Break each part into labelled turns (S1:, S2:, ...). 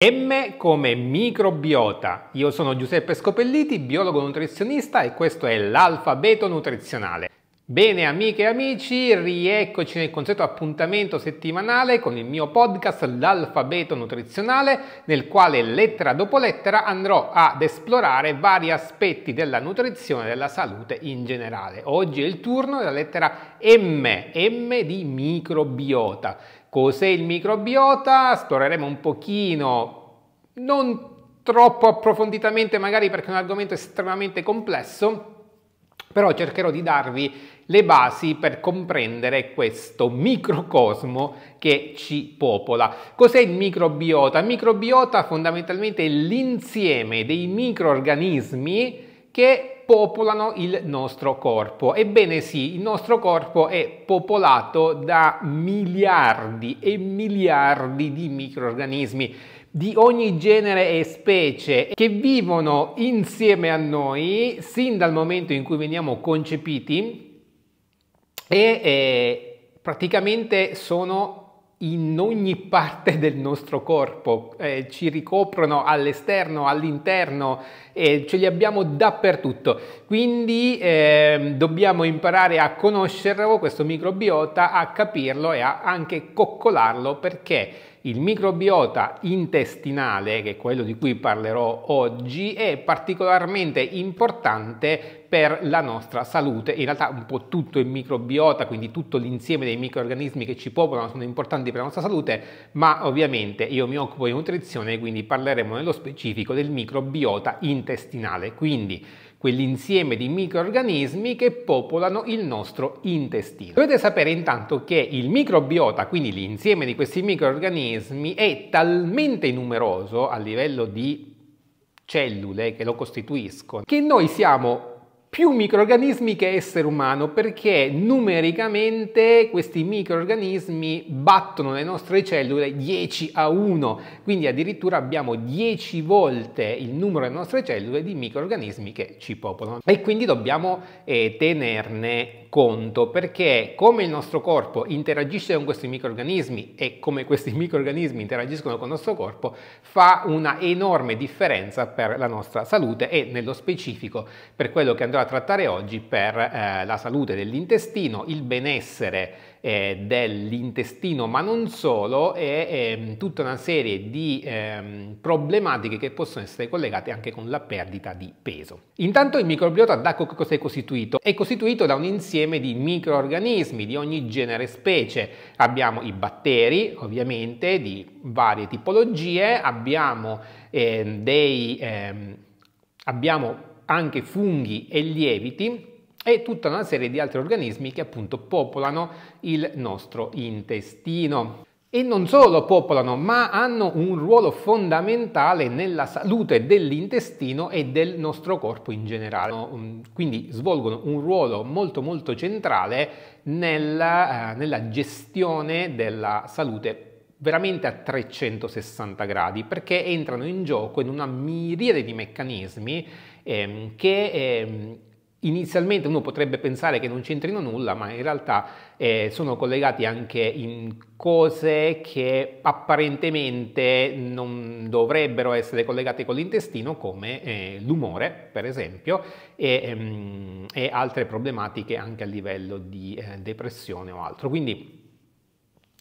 S1: M come microbiota. Io sono Giuseppe Scopelliti, biologo nutrizionista e questo è l'alfabeto nutrizionale. Bene amiche e amici, rieccoci nel consueto appuntamento settimanale con il mio podcast L'alfabeto nutrizionale, nel quale lettera dopo lettera andrò ad esplorare vari aspetti della nutrizione e della salute in generale. Oggi è il turno della lettera M, M di microbiota. Cos'è il microbiota? Esploreremo un pochino, non troppo approfonditamente magari perché è un argomento estremamente complesso, però cercherò di darvi le basi per comprendere questo microcosmo che ci popola. Cos'è il microbiota? Il microbiota fondamentalmente è l'insieme dei microorganismi che popolano il nostro corpo. Ebbene sì, il nostro corpo è popolato da miliardi e miliardi di microrganismi di ogni genere e specie che vivono insieme a noi sin dal momento in cui veniamo concepiti e eh, praticamente sono in ogni parte del nostro corpo, eh, ci ricoprono all'esterno, all'interno, eh, ce li abbiamo dappertutto. Quindi eh, dobbiamo imparare a conoscerlo, questo microbiota, a capirlo e a anche coccolarlo perché il microbiota intestinale, che è quello di cui parlerò oggi, è particolarmente importante per la nostra salute. In realtà un po' tutto il microbiota, quindi tutto l'insieme dei microorganismi che ci popolano sono importanti per la nostra salute, ma ovviamente io mi occupo di nutrizione, quindi parleremo nello specifico del microbiota intestinale, quindi quell'insieme di microorganismi che popolano il nostro intestino. Dovete sapere intanto che il microbiota, quindi l'insieme di questi microorganismi, è talmente numeroso a livello di cellule che lo costituiscono, che noi siamo più microorganismi che essere umano perché numericamente questi microorganismi battono le nostre cellule 10 a 1, quindi addirittura abbiamo 10 volte il numero delle nostre cellule di microorganismi che ci popolano e quindi dobbiamo eh, tenerne conto perché come il nostro corpo interagisce con questi microrganismi e come questi microrganismi interagiscono con il nostro corpo fa una enorme differenza per la nostra salute e nello specifico per quello che andrò a trattare oggi per eh, la salute dell'intestino, il benessere eh, dell'intestino ma non solo e eh, tutta una serie di ehm, problematiche che possono essere collegate anche con la perdita di peso. Intanto il microbiota da cosa è costituito? È costituito da un insieme insieme di microorganismi di ogni genere e specie. Abbiamo i batteri, ovviamente, di varie tipologie, abbiamo, eh, dei, eh, abbiamo anche funghi e lieviti e tutta una serie di altri organismi che appunto popolano il nostro intestino e non solo popolano, ma hanno un ruolo fondamentale nella salute dell'intestino e del nostro corpo in generale. Quindi svolgono un ruolo molto molto centrale nella, eh, nella gestione della salute veramente a 360 gradi perché entrano in gioco in una miriade di meccanismi ehm, che ehm, Inizialmente uno potrebbe pensare che non c'entrino nulla, ma in realtà eh, sono collegati anche in cose che apparentemente non dovrebbero essere collegate con l'intestino, come eh, l'umore, per esempio, e, ehm, e, altre problematiche anche a livello di eh, depressione o altro. Quindi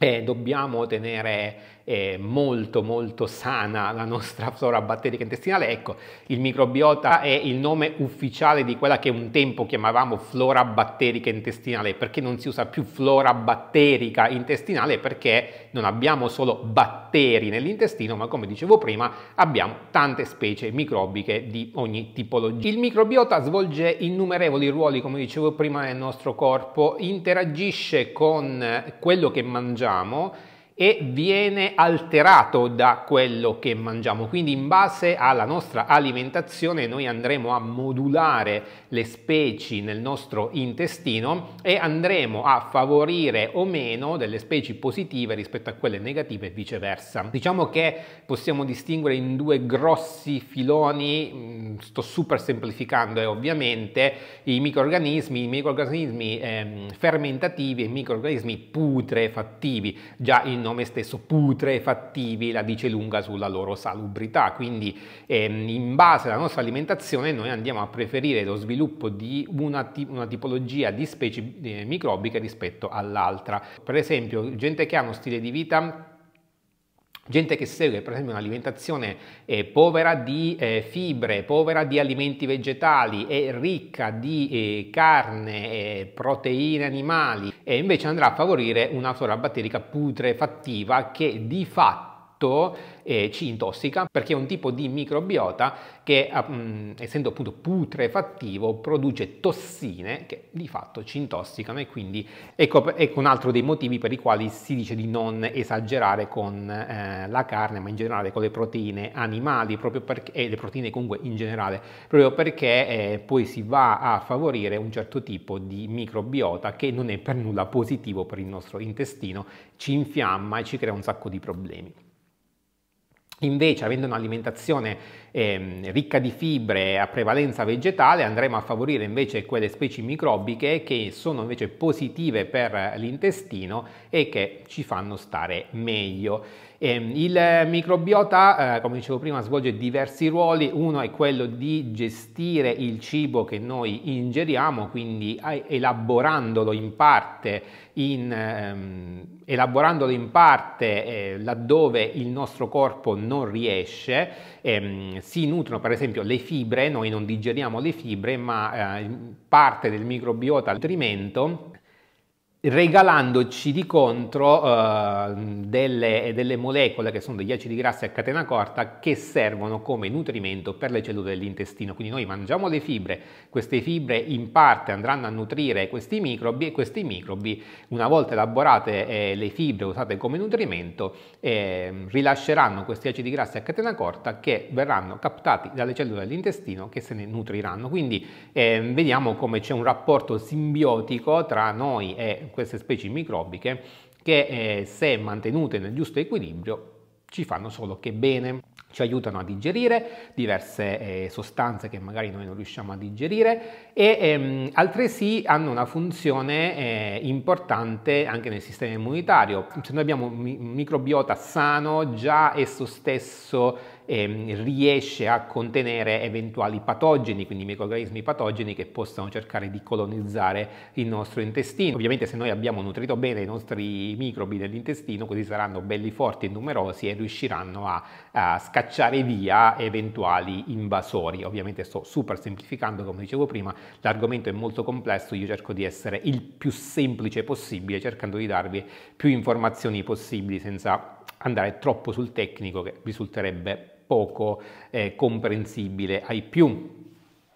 S1: eh, dobbiamo tenere eh, molto molto sana la nostra flora batterica intestinale. Ecco, il microbiota è il nome ufficiale di quella che un tempo chiamavamo flora batterica intestinale. Perché non si usa più flora batterica intestinale? Perché non abbiamo solo batteri nell'intestino, ma come dicevo prima, abbiamo tante specie microbiche di ogni tipologia. Il microbiota svolge innumerevoli ruoli, come dicevo prima, nel nostro corpo, interagisce con eh, quello che mangiamo dicevamo e viene alterato da quello che mangiamo. Quindi in base alla nostra alimentazione noi andremo a modulare le specie nel nostro intestino e andremo a favorire o meno delle specie positive rispetto a quelle negative e viceversa. Diciamo che possiamo distinguere in due grossi filoni, mm, sto super semplificando e eh, ovviamente i microrganismi, i microrganismi eh, fermentativi e i microrganismi putrefattivi. Già in nome stesso putrefattivi la dice lunga sulla loro salubrità, quindi ehm, in base alla nostra alimentazione noi andiamo a preferire lo sviluppo di una, una tipologia di specie eh, microbiche rispetto all'altra. Per esempio gente che ha uno stile di vita gente che segue per esempio un'alimentazione eh, povera di eh, fibre, povera di alimenti vegetali e ricca di eh, carne, eh, proteine animali e invece andrà a favorire una flora batterica putrefattiva che di fatto fatto eh, ci intossica perché è un tipo di microbiota che mh, mm, essendo appunto putrefattivo produce tossine che di fatto ci intossicano e quindi ecco, ecco un altro dei motivi per i quali si dice di non esagerare con eh, la carne ma in generale con le proteine animali proprio perché, e le proteine comunque in generale proprio perché eh, poi si va a favorire un certo tipo di microbiota che non è per nulla positivo per il nostro intestino ci infiamma e ci crea un sacco di problemi. Invece, avendo un'alimentazione ehm, ricca di fibre a prevalenza vegetale, andremo a favorire invece quelle specie microbiche che sono invece positive per l'intestino e che ci fanno stare meglio. Ehm, il microbiota, eh, come dicevo prima, svolge diversi ruoli. Uno è quello di gestire il cibo che noi ingeriamo, quindi elaborandolo in parte, in, ehm, elaborandolo in parte eh, laddove il nostro corpo non riesce. Ehm, si nutrono per esempio le fibre, noi non digeriamo le fibre, ma eh, parte del microbiota nutrimento regalandoci di contro eh, delle, delle, molecole che sono degli acidi grassi a catena corta che servono come nutrimento per le cellule dell'intestino. Quindi noi mangiamo le fibre, queste fibre in parte andranno a nutrire questi microbi e questi microbi, una volta elaborate eh, le fibre usate come nutrimento, eh, rilasceranno questi acidi grassi a catena corta che verranno captati dalle cellule dell'intestino che se ne nutriranno. Quindi ehm, vediamo come c'è un rapporto simbiotico tra noi e queste specie microbiche che eh, se mantenute nel giusto equilibrio ci fanno solo che bene, ci aiutano a digerire diverse eh, sostanze che magari noi non riusciamo a digerire e ehm, altresì hanno una funzione eh, importante anche nel sistema immunitario. Se noi abbiamo un microbiota sano, già esso stesso ehm, riesce a contenere eventuali patogeni, quindi microorganismi patogeni che possano cercare di colonizzare il nostro intestino. Ovviamente se noi abbiamo nutrito bene i nostri microbi dell'intestino, così saranno belli forti e numerosi e riusciranno a, a scacciare via eventuali invasori. Ovviamente sto super semplificando, come dicevo prima, l'argomento è molto complesso, io cerco di essere il più semplice possibile, cercando di darvi più informazioni possibili senza andare troppo sul tecnico che risulterebbe poco eh, comprensibile ai più.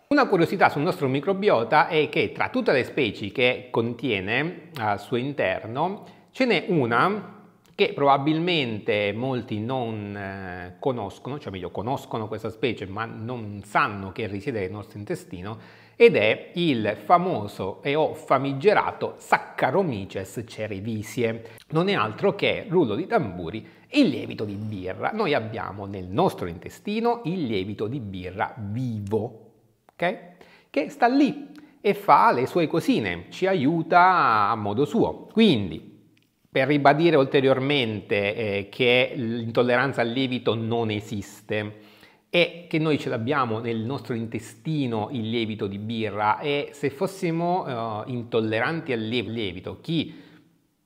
S1: Una curiosità sul nostro microbiota è che tra tutte le specie che contiene eh, al suo interno ce n'è una che probabilmente molti non eh, conoscono, cioè meglio conoscono questa specie ma non sanno che risiede nel nostro intestino ed è il famoso e o famigerato Saccharomyces cerevisiae. Non è altro che rullo di tamburi il lievito di birra. Noi abbiamo nel nostro intestino il lievito di birra vivo, ok? Che sta lì e fa le sue cosine, ci aiuta a modo suo. Quindi, per ribadire ulteriormente eh, che l'intolleranza al lievito non esiste, e che noi ce l'abbiamo nel nostro intestino il lievito di birra e se fossimo eh, intolleranti al lievito, chi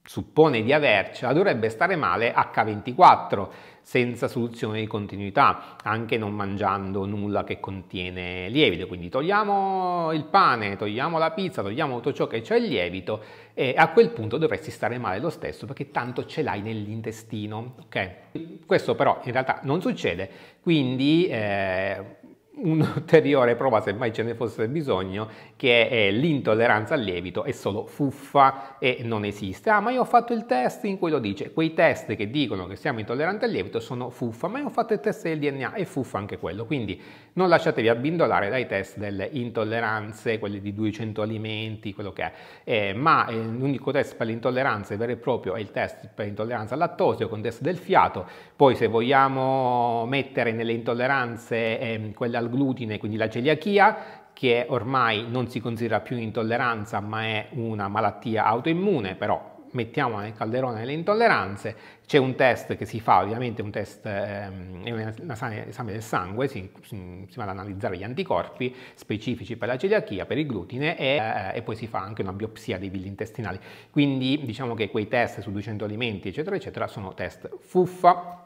S1: suppone di avercela, dovrebbe stare male H24, senza soluzione di continuità, anche non mangiando nulla che contiene lievito. Quindi togliamo il pane, togliamo la pizza, togliamo tutto ciò che c'è il lievito e a quel punto dovresti stare male lo stesso perché tanto ce l'hai nell'intestino. Okay? Questo però in realtà non succede, quindi... Eh, un'ulteriore prova, se mai ce ne fosse bisogno, che è l'intolleranza al lievito è solo fuffa e non esiste. Ah, ma io ho fatto il test in cui lo dice, quei test che dicono che siamo intolleranti al lievito sono fuffa, ma io ho fatto il test del DNA, e fuffa anche quello. Quindi non lasciatevi abbindolare dai test delle intolleranze, quelli di 200 alimenti, quello che è. Eh, ma eh, l'unico test per l'intolleranza vero e proprio è il test per l'intolleranza al lattosio con test del fiato. Poi se vogliamo mettere nelle intolleranze eh, quelle al dal glutine, quindi la celiachia, che ormai non si considera più intolleranza ma è una malattia autoimmune, però mettiamo nel calderone le intolleranze, c'è un test che si fa, ovviamente un test, ehm, è un esame del sangue, si, si, si, va ad analizzare gli anticorpi specifici per la celiachia, per il glutine e, eh, e, poi si fa anche una biopsia dei villi intestinali. Quindi diciamo che quei test su 200 alimenti eccetera eccetera sono test fuffa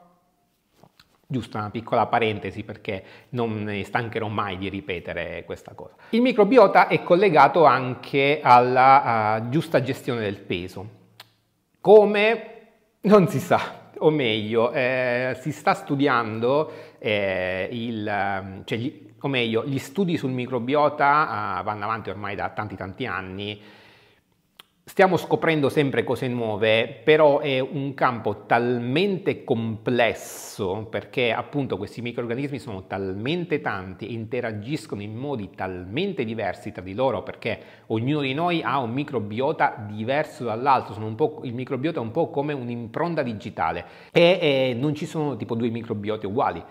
S1: giusto una piccola parentesi perché non ne stancherò mai di ripetere questa cosa. Il microbiota è collegato anche alla uh, giusta gestione del peso. Come? Non si sa, o meglio, eh, si sta studiando eh, il... Ehm, cioè gli, o meglio, gli studi sul microbiota uh, vanno avanti ormai da tanti tanti anni Stiamo scoprendo sempre cose nuove, però è un campo talmente complesso perché appunto questi microrganismi sono talmente tanti e interagiscono in modi talmente diversi tra di loro perché ognuno di noi ha un microbiota diverso dall'altro, il microbiota è un po' come un'impronta digitale e eh, non ci sono tipo due microbioti uguali.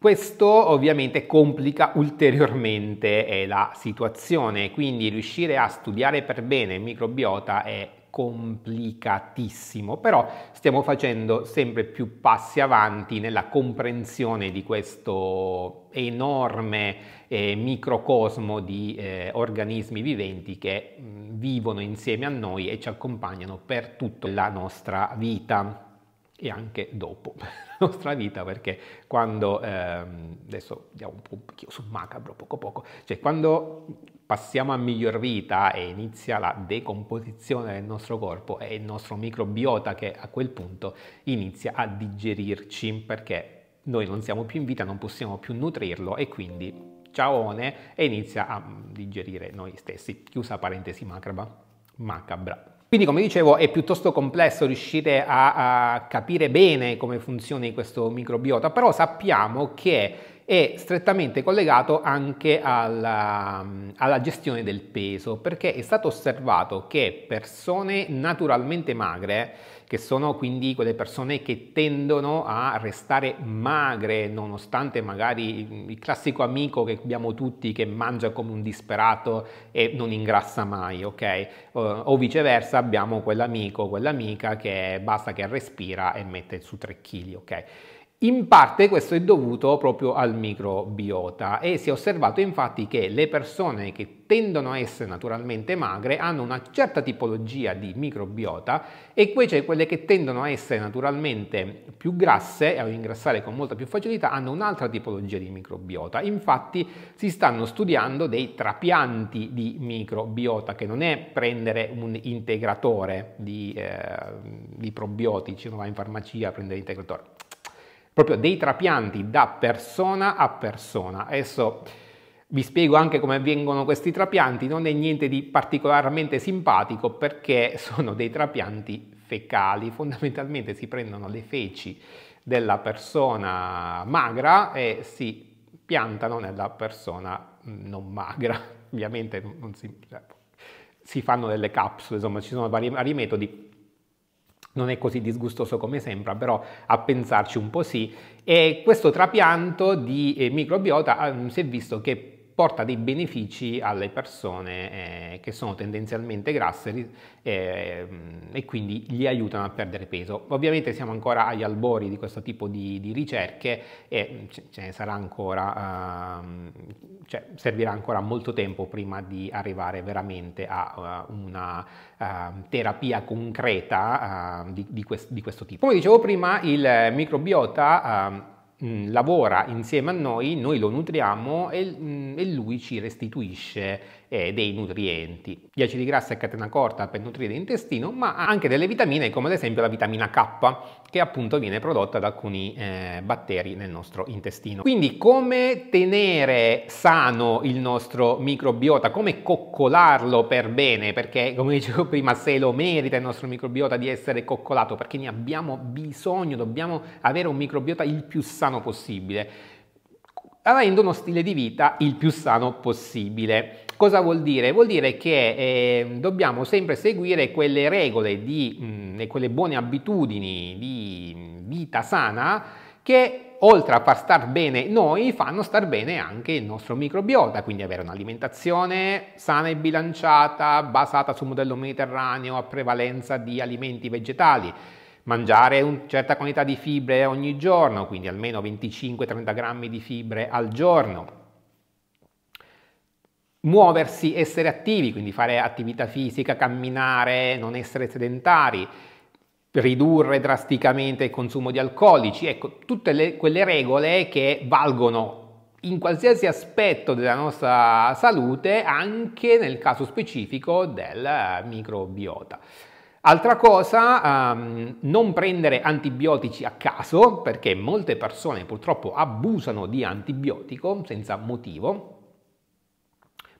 S1: Questo ovviamente complica ulteriormente eh, la situazione, quindi riuscire a studiare per bene il microbiota è complicatissimo, però stiamo facendo sempre più passi avanti nella comprensione di questo enorme eh, microcosmo di eh, organismi viventi che mh, mm, vivono insieme a noi e ci accompagnano per tutta la nostra vita e anche dopo nostra vita perché quando, ehm, adesso diamo un po' su macabro poco poco, cioè quando passiamo a miglior vita e inizia la decomposizione del nostro corpo, e il nostro microbiota che a quel punto inizia a digerirci perché noi non siamo più in vita, non possiamo più nutrirlo e quindi ciaone e inizia a digerire noi stessi. Chiusa parentesi macabra. macabra. Quindi come dicevo è piuttosto complesso riuscire a, a capire bene come funziona questo microbiota, però sappiamo che è strettamente collegato anche alla, um, alla, gestione del peso, perché è stato osservato che persone naturalmente magre che sono quindi quelle persone che tendono a restare magre nonostante magari il classico amico che abbiamo tutti che mangia come un disperato e non ingrassa mai, ok? O viceversa abbiamo quell'amico, quell'amica che basta che respira e mette su 3 kg, ok? In parte questo è dovuto proprio al microbiota e si è osservato infatti che le persone che tendono a essere naturalmente magre hanno una certa tipologia di microbiota e c'è quelle che tendono a essere naturalmente più grasse e a ingrassare con molta più facilità hanno un'altra tipologia di microbiota. Infatti si stanno studiando dei trapianti di microbiota che non è prendere un integratore di, eh, di probiotici, uno va in farmacia a prendere l'integratore proprio dei trapianti da persona a persona. Adesso vi spiego anche come avvengono questi trapianti, non è niente di particolarmente simpatico perché sono dei trapianti fecali, fondamentalmente si prendono le feci della persona magra e si piantano nella persona mm, non magra, ovviamente non si, cioè, si fanno delle capsule, insomma ci sono vari, vari metodi, non è così disgustoso come sembra, però a pensarci un po' sì. E questo trapianto di eh, microbiota ah, si è visto che porta dei benefici alle persone eh, che sono tendenzialmente grasse eh, mm, e quindi li aiutano a perdere peso. Ovviamente siamo ancora agli albori di questo tipo di, di ricerche e mm, ce ne sarà ancora, uh, cioè servirà ancora molto tempo prima di arrivare veramente a uh, una uh, terapia concreta ehm, di, di, quest di, questo tipo. Come dicevo prima, il microbiota mh, mm, lavora insieme a noi, noi lo nutriamo e, mh, mm, e lui ci restituisce eh, dei nutrienti. Gli acidi grassi a catena corta per nutrire l'intestino, ma anche delle vitamine come ad esempio la vitamina K, che appunto viene prodotta da alcuni eh, batteri nel nostro intestino. Quindi come tenere sano il nostro microbiota, come coccolarlo per bene, perché come dicevo prima se lo merita il nostro microbiota di essere coccolato, perché ne abbiamo bisogno, dobbiamo avere un microbiota il più sano possibile avendo uno stile di vita il più sano possibile. Cosa vuol dire? Vuol dire che eh, dobbiamo sempre seguire quelle regole di, mh, mm, e quelle buone abitudini di mm, vita sana che oltre a far star bene noi, fanno star bene anche il nostro microbiota, quindi avere un'alimentazione sana e bilanciata, basata sul modello mediterraneo a prevalenza di alimenti vegetali, mangiare una certa quantità di fibre ogni giorno, quindi almeno 25-30 grammi di fibre al giorno, muoversi, essere attivi, quindi fare attività fisica, camminare, non essere sedentari, ridurre drasticamente il consumo di alcolici, ecco, tutte le, quelle regole che valgono in qualsiasi aspetto della nostra salute, anche nel caso specifico del microbiota. Altra cosa, um, non prendere antibiotici a caso, perché molte persone purtroppo abusano di antibiotico senza motivo,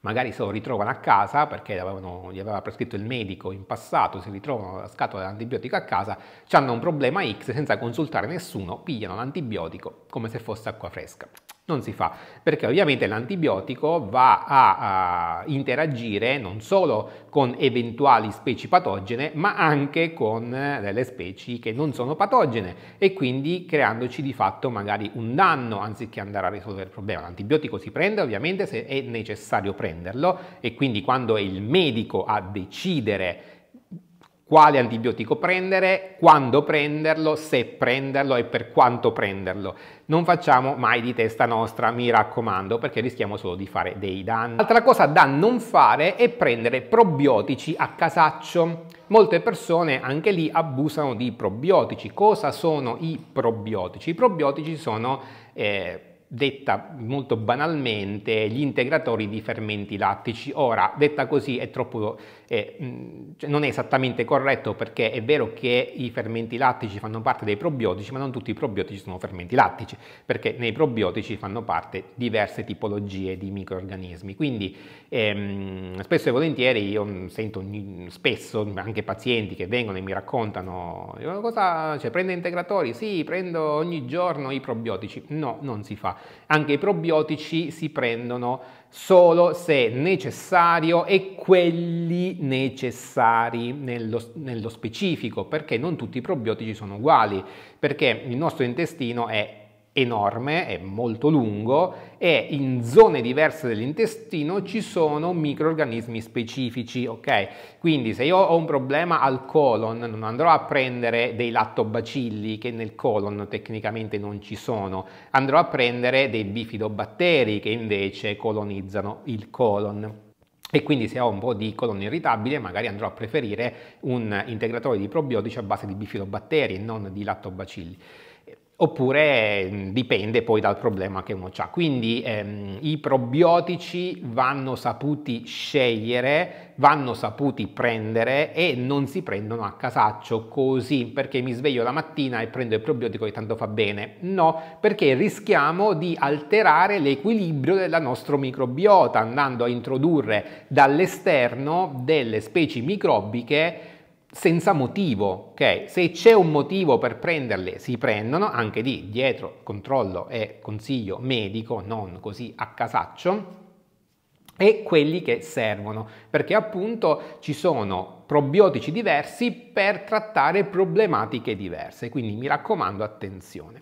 S1: magari se lo ritrovano a casa perché gli aveva prescritto il medico in passato, si ritrovano la scatola dell'antibiotico a casa, hanno un problema X senza consultare nessuno, pigliano l'antibiotico come se fosse acqua fresca. Non si fa, perché ovviamente l'antibiotico va a, a, interagire non solo con eventuali specie patogene, ma anche con eh, delle specie che non sono patogene e quindi creandoci di fatto magari un danno anziché andare a risolvere il problema. L'antibiotico si prende ovviamente se è necessario prenderlo e quindi quando è il medico a decidere quale antibiotico prendere, quando prenderlo, se prenderlo e per quanto prenderlo. Non facciamo mai di testa nostra, mi raccomando, perché rischiamo solo di fare dei danni. Altra cosa da non fare è prendere probiotici a casaccio. Molte persone anche lì abusano di probiotici. Cosa sono i probiotici? I probiotici sono... Eh, detta molto banalmente, gli integratori di fermenti lattici. Ora, detta così è troppo eh, non è esattamente corretto perché è vero che i fermenti lattici fanno parte dei probiotici, ma non tutti i probiotici sono fermenti lattici, perché nei probiotici fanno parte diverse tipologie di microorganismi. Quindi ehm, spesso e volentieri io sento spesso anche pazienti che vengono e mi raccontano, cosa, cioè, prendo integratori? Sì, prendo ogni giorno i probiotici. No, non si fa. Anche i probiotici si prendono solo se necessario e quelli necessari nello, nello specifico, perché non tutti i probiotici sono uguali, perché il nostro intestino è enorme, è molto lungo e in zone diverse dell'intestino ci sono microorganismi specifici, ok? Quindi se io ho un problema al colon non andrò a prendere dei lattobacilli che nel colon tecnicamente non ci sono, andrò a prendere dei bifidobatteri che invece colonizzano il colon. E quindi se ho un po' di colon irritabile magari andrò a preferire un integratore di probiotici a base di bifidobatteri e non di lattobacilli oppure mm, dipende poi dal problema che uno ha. Quindi ehm, i probiotici vanno saputi scegliere, vanno saputi prendere e non si prendono a casaccio così perché mi sveglio la mattina e prendo il probiotico che tanto fa bene. No, perché rischiamo di alterare l'equilibrio del nostro microbiota andando a introdurre dall'esterno delle specie microbiche senza motivo, ok? Se c'è un motivo per prenderle, si prendono, anche lì dietro controllo e consiglio medico, non così a casaccio, e quelli che servono, perché appunto ci sono probiotici diversi per trattare problematiche diverse, quindi mi raccomando attenzione.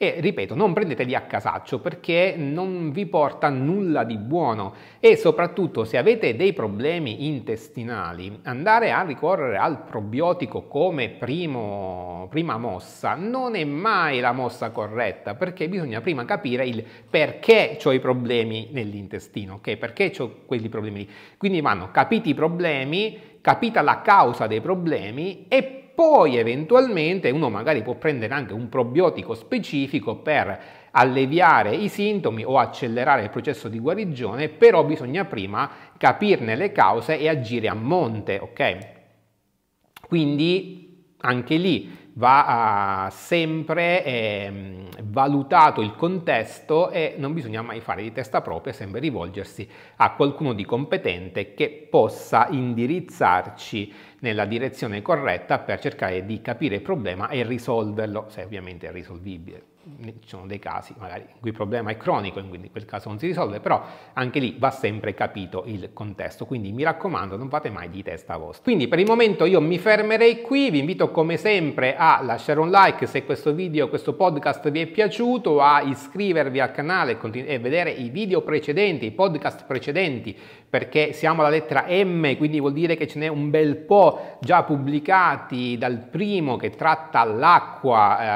S1: E ripeto, non prendeteli a casaccio perché non vi porta nulla di buono e soprattutto se avete dei problemi intestinali, andare a ricorrere al probiotico come primo, prima mossa non è mai la mossa corretta perché bisogna prima capire il perché ho i problemi nell'intestino, ok? Perché ho quei problemi lì. Quindi vanno capiti i problemi, capita la causa dei problemi e poi poi eventualmente uno magari può prendere anche un probiotico specifico per alleviare i sintomi o accelerare il processo di guarigione, però bisogna prima capirne le cause e agire a monte, ok? Quindi anche lì va sempre ehm, valutato il contesto e non bisogna mai fare di testa propria, sempre rivolgersi a qualcuno di competente che possa indirizzarci nella direzione corretta per cercare di capire il problema e risolverlo, se ovviamente è risolvibile ci sono dei casi magari in cui il problema è cronico, quindi in quel caso non si risolve, però anche lì va sempre capito il contesto, quindi mi raccomando non fate mai di testa vostra. Quindi per il momento io mi fermerei qui, vi invito come sempre a lasciare un like se questo video, questo podcast vi è piaciuto, a iscrivervi al canale e, e vedere i video precedenti, i podcast precedenti, perché siamo alla lettera M, quindi vuol dire che ce n'è un bel po' già pubblicati dal primo che tratta l'acqua eh,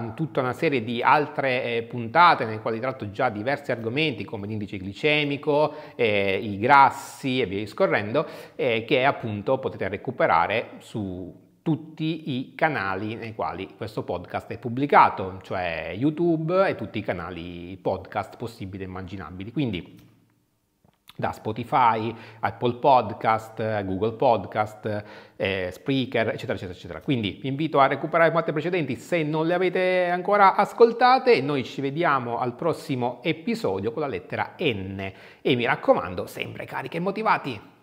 S1: a tutta una serie di altre eh, puntate nel quale tratto già diversi argomenti come l'indice glicemico, eh, i grassi e via discorrendo, eh, che appunto potete recuperare su tutti i canali nei quali questo podcast è pubblicato, cioè YouTube e tutti i canali podcast possibili e immaginabili. Quindi da Spotify, Apple Podcast, Google Podcast, eh, Spreaker, eccetera, eccetera, eccetera. Quindi vi invito a recuperare le puntate precedenti se non le avete ancora ascoltate e noi ci vediamo al prossimo episodio con la lettera N. E mi raccomando, sempre carichi e motivati!